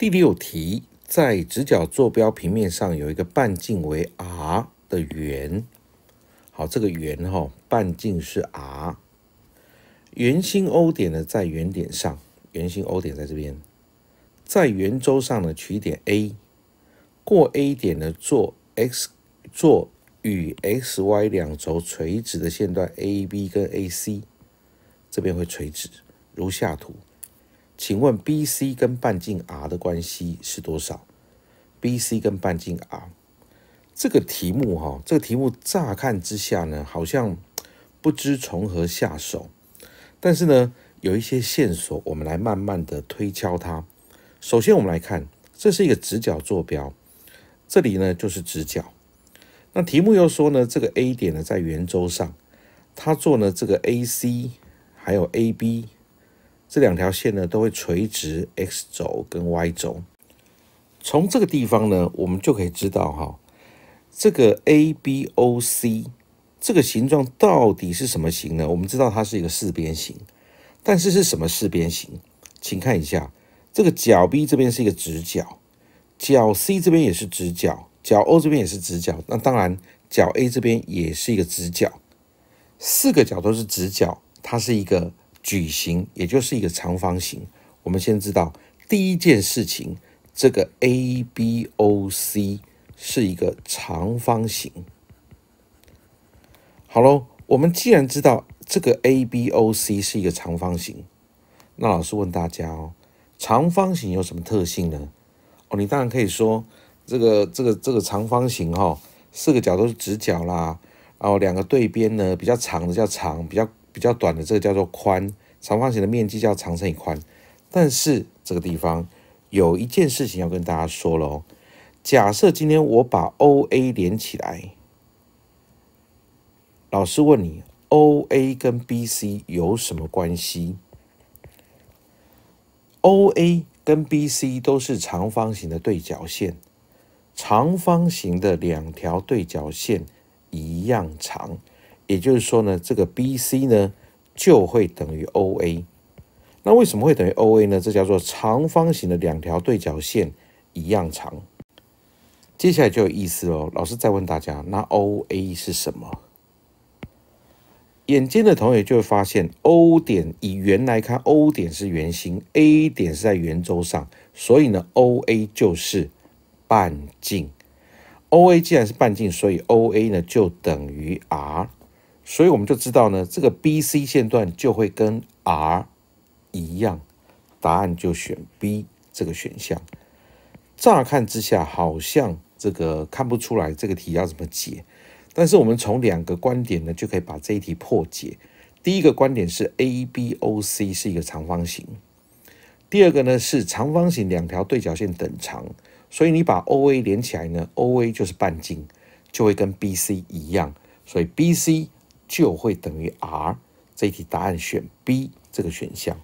第六题，在直角坐标平面上有一个半径为 r 的圆，好，这个圆哈，半径是 r，圆心 O 点呢在圆点上，圆心 O 点在这边，在圆周上呢取点 A，过 A 点呢做 x 做与 x y 两轴垂直的线段 A B 跟 A C，这边会垂直，如下图。请问 BC 跟半径 r 的关系是多少？BC 跟半径 r 这个题目哈，这个题目乍看之下呢，好像不知从何下手。但是呢，有一些线索，我们来慢慢的推敲它。首先，我们来看，这是一个直角坐标，这里呢就是直角。那题目又说呢，这个 A 点呢在圆周上，它做呢这个 AC 还有 AB。这两条线呢，都会垂直 x 轴跟 y 轴。从这个地方呢，我们就可以知道哈，这个 ABOC 这个形状到底是什么形呢？我们知道它是一个四边形，但是是什么四边形？请看一下，这个角 B 这边是一个直角，角 C 这边也是直角，角 O 这边也是直角，那当然角 A 这边也是一个直角，四个角都是直角，它是一个。矩形也就是一个长方形。我们先知道第一件事情，这个 A B O C 是一个长方形。好了，我们既然知道这个 A B O C 是一个长方形，那老师问大家哦，长方形有什么特性呢？哦，你当然可以说，这个、这个、这个长方形哈，四个角都是直角啦。哦，两个对边呢，比较长的叫长，比较。比较短的这个叫做宽，长方形的面积叫长乘以宽。但是这个地方有一件事情要跟大家说喽。假设今天我把 O A 连起来，老师问你 O A 跟 B C 有什么关系？O A 跟 B C 都是长方形的对角线，长方形的两条对角线一样长。也就是说呢，这个 B C 呢就会等于 O A。那为什么会等于 O A 呢？这叫做长方形的两条对角线一样长。接下来就有意思喽。老师再问大家，那 O A 是什么？眼尖的同学就会发现，O 点以圆来看，O 点是圆心，A 点是在圆周上，所以呢，O A 就是半径。O A 既然是半径，所以 O A 呢就等于 r。所以我们就知道呢，这个 B C 线段就会跟 R 一样，答案就选 B 这个选项。乍看之下好像这个看不出来这个题要怎么解，但是我们从两个观点呢，就可以把这一题破解。第一个观点是 A B O C 是一个长方形，第二个呢是长方形两条对角线等长，所以你把 O A 连起来呢，O A 就是半径，就会跟 B C 一样，所以 B C。就会等于 r，这题答案选 B 这个选项。